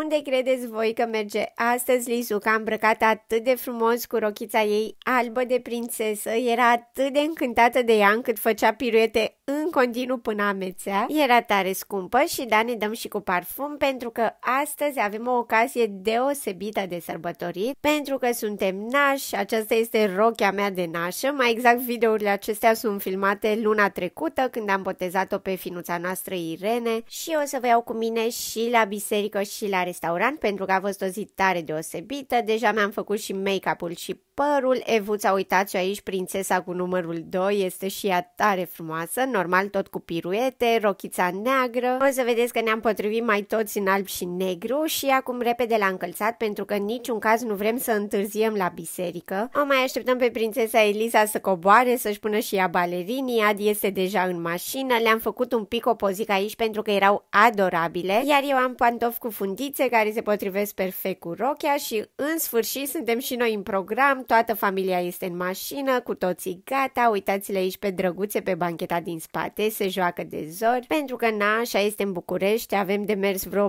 Unde credeți voi că merge astăzi Lizuca îmbrăcată atât de frumos cu rochița ei albă de prințesă, era atât de încântată de ea încât făcea piruete în continuu până amețea. Era tare scumpă și da, ne dăm și cu parfum pentru că astăzi avem o ocazie deosebită de sărbătorit pentru că suntem nași, aceasta este rochea mea de nașă, mai exact videourile acestea sunt filmate luna trecută când am botezat-o pe finuța noastră Irene și o să vă iau cu mine și la biserică și la restaurant pentru că a fost o zi tare deosebită, deja mi-am făcut și make-up-ul și părul evuța, uitați-o aici, prințesa cu numărul 2, este și ea tare frumoasă, normal tot cu piruete, rochița neagră. O să vedeți că ne-am potrivit mai toți în alb și negru și acum repede l-a încălțat pentru că în niciun caz nu vrem să întârziem la biserică. O mai așteptăm pe prințesa Elisa să coboare, să-și pună și ea balerinii, Ad este deja în mașină, le-am făcut un pic o pozic aici pentru că erau adorabile, iar eu am pantofi cu fundițe care se potrivesc perfect cu rochia și în sfârșit suntem și noi în program, toată familia este în mașină, cu toții gata, uitați-le aici pe drăguțe pe bancheta din spate, se joacă de zori, pentru că așa este în București, avem de mers vreo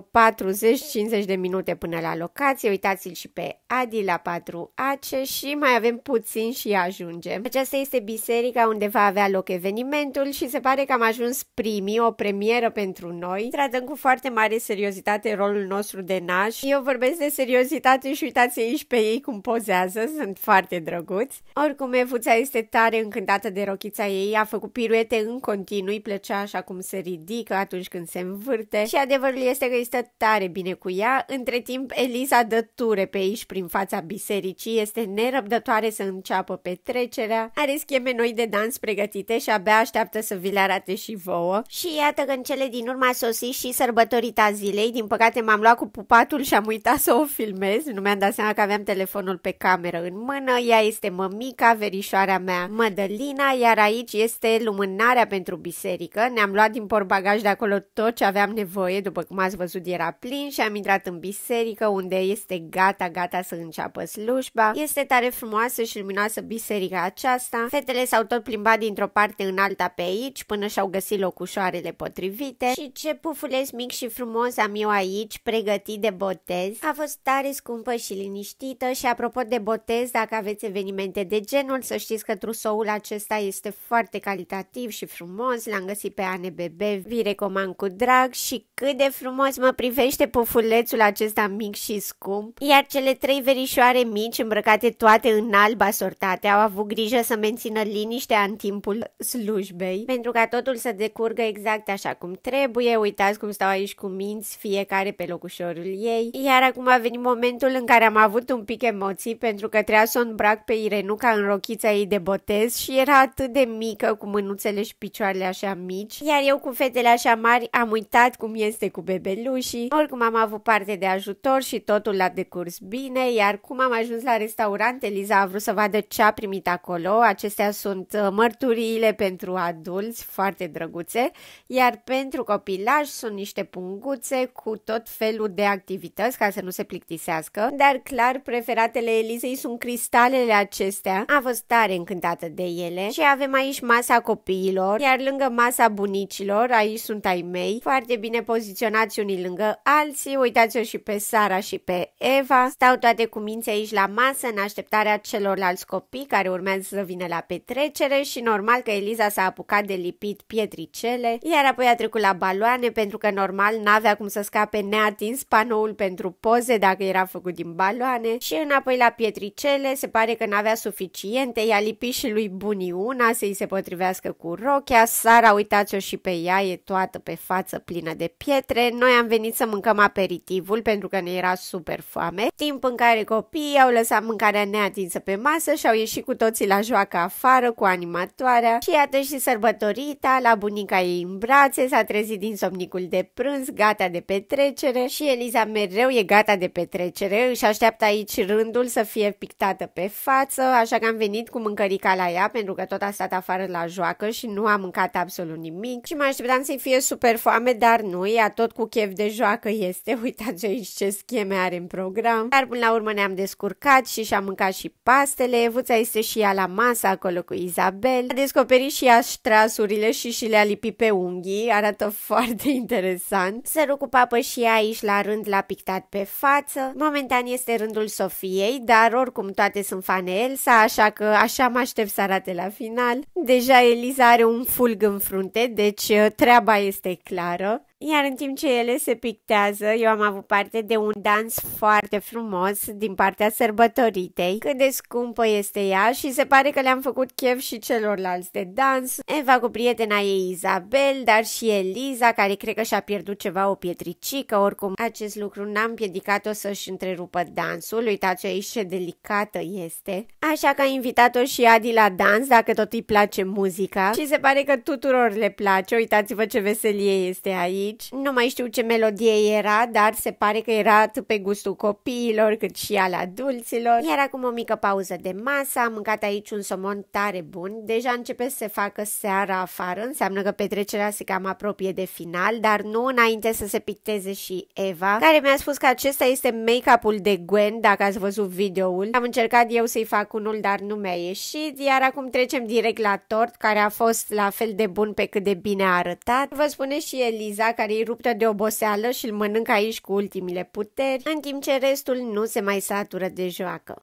40-50 de minute până la locație, uitați-l și pe Adi la 4AC și mai avem puțin și ajungem. Aceasta este biserica unde va avea loc evenimentul și se pare că am ajuns primii, o premieră pentru noi. Tratăm cu foarte mare seriozitate rolul nostru de naș. Eu vorbesc de seriozitate și uitați aici pe ei cum pozează, sunt foarte drăguț. Oricum, Evuța este tare încântată de rochița ei, a făcut piruete în continuu, îi plăcea așa cum se ridică atunci când se învârte și adevărul este că îi stă tare bine cu ea. Între timp, Eliza dă ture pe aici prin fața bisericii, este nerăbdătoare să înceapă petrecerea, are scheme noi de dans pregătite și abia așteaptă să vi le arate și vouă. Și iată că în cele din urmă a sosit și sărbătorita zilei, din păcate m-am luat cu pupatul și am uitat să o filmez, nu mi-am dat seama că aveam telefonul pe cameră în mână, mână, ea este mămica, verișoarea mea, Mădălina, iar aici este lumânarea pentru biserică. Ne-am luat din portbagaj de acolo tot ce aveam nevoie, după cum ați văzut era plin și am intrat în biserică unde este gata, gata să înceapă slujba. Este tare frumoasă și luminoasă biserica aceasta. Fetele s-au tot plimbat dintr-o parte în alta pe aici până și-au găsit locușoarele potrivite și ce pufulez mic și frumos am eu aici, pregătit de botez. A fost tare scumpă și liniștită și apropo de botez, dacă dacă aveți evenimente de genul, să știți că trusoul acesta este foarte calitativ și frumos, l-am găsit pe ANBB, vi recomand cu drag și cât de frumos mă privește pufulețul acesta mic și scump. Iar cele trei verișoare mici, îmbrăcate toate în alb asortate, au avut grijă să mențină liniștea în timpul slujbei, pentru ca totul să decurgă exact așa cum trebuie. Uitați cum stau aici cu minți, fiecare pe locușorul ei. Iar acum a venit momentul în care am avut un pic emoții pentru că trebuia să o îmbrac pe Irenuca în rochița ei de botez și era atât de mică cu mânuțele și picioarele așa mici, iar eu cu fetele așa mari am uitat cum este cu bebelușii. Oricum am avut parte de ajutor și totul a decurs bine, iar cum am ajuns la restaurant, Eliza a vrut să vadă ce a primit acolo. Acestea sunt uh, mărturiile pentru adulți, foarte drăguțe, iar pentru copilaj sunt niște punguțe cu tot felul de activități ca să nu se plictisească, dar clar preferatele Elizei sunt cristal cristalele acestea. A fost tare încântată de ele și avem aici masa copiilor, iar lângă masa bunicilor, aici sunt ai mei, foarte bine poziționați unii lângă alții. Uitați-o și pe Sara și pe Eva. Stau toate cu minții aici la masă în așteptarea celorlalți copii care urmează să vină la petrecere și normal că Eliza s-a apucat de lipit pietricele, iar apoi a trecut la baloane pentru că normal n-avea cum să scape neatins panoul pentru poze dacă era făcut din baloane și înapoi la pietricele se pare că n-avea suficiente, i-a lipit și lui bunii una să-i se potrivească cu rochea, Sara, uitați-o și pe ea, e toată pe față plină de pietre, noi am venit să mâncăm aperitivul pentru că ne era super foame, timp în care copiii au lăsat mâncarea neatinsă pe masă și au ieșit cu toții la joacă afară cu animatoarea și iată și sărbătorita, la bunica ei în brațe, s-a trezit din somnicul de prânz, gata de petrecere și Eliza mereu e gata de petrecere, își așteaptă aici rândul să fie pictat dată pe față, așa că am venit cu mâncărica la ea pentru că tot a stat afară la joacă și nu a mâncat absolut nimic și mă așteptam să-i fie super foame, dar nu, ea tot cu chef de joacă este, uitați aici ce scheme are în program. Dar până la urmă ne-am descurcat și și-a mâncat și pastele, Evuța este și ea la masă acolo cu Isabel, a descoperit și ea ștrasurile și și le-a lipit pe unghii, arată foarte interesant. Sărul cu papă și ea aici la rând l-a pictat pe față, momentan este rândul Sofiei, dar oricum toate toate sunt fane Elsa, așa că așa mă aștept să arate la final. Deja Eliza are un fulg în frunte, deci uh, treaba este clară. Iar în timp ce ele se pictează, eu am avut parte de un dans foarte frumos din partea sărbătoritei. Cât de scumpă este ea și se pare că le-am făcut chef și celorlalți de dans. Eva cu prietena ei Isabel, dar și Eliza, care cred că și-a pierdut ceva o pietricică. Oricum, acest lucru n am împiedicat-o să-și întrerupă dansul. Uitați-o aici ce delicată este. Așa că a invitat-o și Adi la dans, dacă tot îi place muzica. Și se pare că tuturor le place. Uitați-vă ce veselie este aici aici. Nu mai știu ce melodie era, dar se pare că era atât pe gustul copiilor cât și al adulților. Iar acum o mică pauză de masă, am mâncat aici un somon tare bun. Deja începe să se facă seara afară, înseamnă că petrecerea se cam apropie de final, dar nu înainte să se picteze și Eva, care mi-a spus că acesta este make-up-ul de Gwen, dacă ați văzut videoul. Am încercat eu să-i fac unul, dar nu mi-a ieșit, iar acum trecem direct la tort, care a fost la fel de bun pe cât de bine a arătat. Vă spune și Eliza care e ruptă de oboseală și îl mănâncă aici cu ultimile puteri, în timp ce restul nu se mai satură de joacă.